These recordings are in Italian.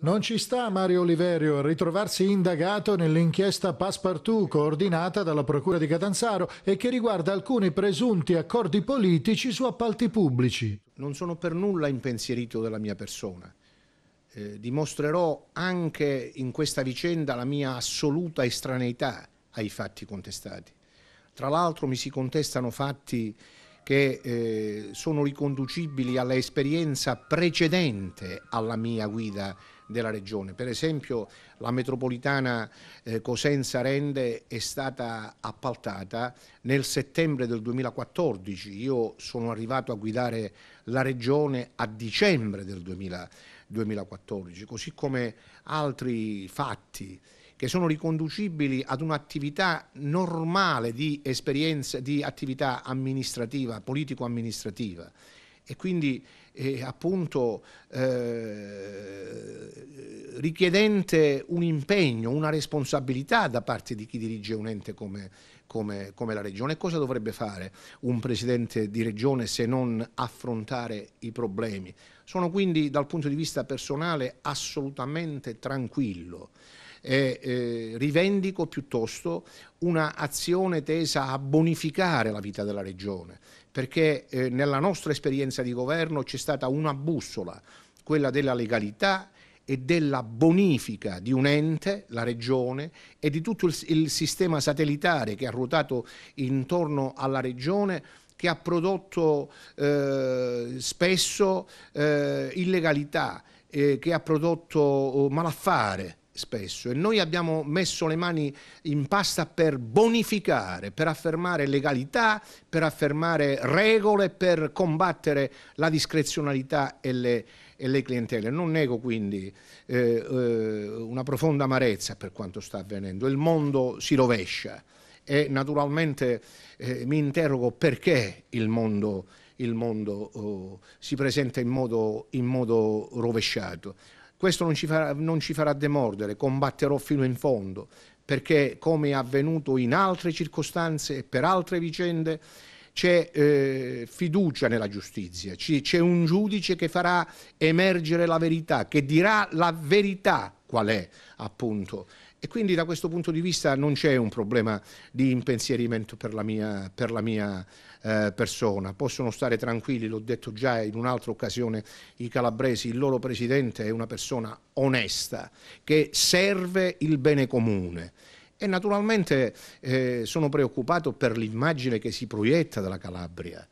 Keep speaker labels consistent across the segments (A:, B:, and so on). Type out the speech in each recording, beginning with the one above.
A: Non ci sta Mario Oliverio a ritrovarsi indagato nell'inchiesta Passepartout coordinata dalla Procura di Catanzaro e che riguarda alcuni presunti accordi politici su appalti pubblici. Non sono per nulla impensierito della mia persona. Eh, dimostrerò anche in questa vicenda la mia assoluta estraneità ai fatti contestati. Tra l'altro mi si contestano fatti che eh, sono riconducibili all'esperienza precedente alla mia guida della regione. Per esempio la metropolitana eh, Cosenza-Rende è stata appaltata nel settembre del 2014, io sono arrivato a guidare la regione a dicembre del 2014, così come altri fatti che sono riconducibili ad un'attività normale di esperienza, di attività amministrativa, politico-amministrativa. E quindi eh, appunto eh, richiedente un impegno, una responsabilità da parte di chi dirige un ente come, come, come la Regione. Cosa dovrebbe fare un Presidente di Regione se non affrontare i problemi? Sono quindi dal punto di vista personale assolutamente tranquillo. E, eh, rivendico piuttosto un'azione tesa a bonificare la vita della Regione, perché eh, nella nostra esperienza di governo c'è stata una bussola, quella della legalità e della bonifica di un ente, la regione, e di tutto il, il sistema satellitare che ha ruotato intorno alla regione che ha prodotto eh, spesso eh, illegalità, eh, che ha prodotto oh, malaffare, spesso e noi abbiamo messo le mani in pasta per bonificare, per affermare legalità, per affermare regole, per combattere la discrezionalità e le, e le clientele. Non nego quindi eh, eh, una profonda amarezza per quanto sta avvenendo, il mondo si rovescia e naturalmente eh, mi interrogo perché il mondo, il mondo oh, si presenta in modo, in modo rovesciato. Questo non ci, farà, non ci farà demordere, combatterò fino in fondo, perché come è avvenuto in altre circostanze e per altre vicende, c'è eh, fiducia nella giustizia, c'è un giudice che farà emergere la verità, che dirà la verità qual è appunto e quindi da questo punto di vista non c'è un problema di impensierimento per la mia, per la mia eh, persona. Possono stare tranquilli, l'ho detto già in un'altra occasione, i calabresi, il loro presidente è una persona onesta, che serve il bene comune. E naturalmente eh, sono preoccupato per l'immagine che si proietta dalla Calabria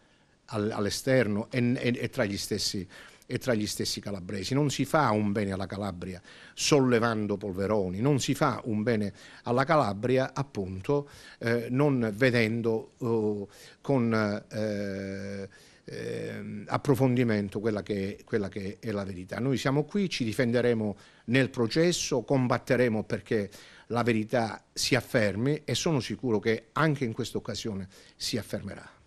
A: all'esterno e, e, e tra gli stessi e tra gli stessi calabresi. Non si fa un bene alla Calabria sollevando polveroni, non si fa un bene alla Calabria appunto eh, non vedendo oh, con... Eh, eh, approfondimento quella che, quella che, è la verità. Noi siamo qui, ci difenderemo nel processo, combatteremo perché la verità si affermi e sono sicuro che anche in questa occasione si affermerà.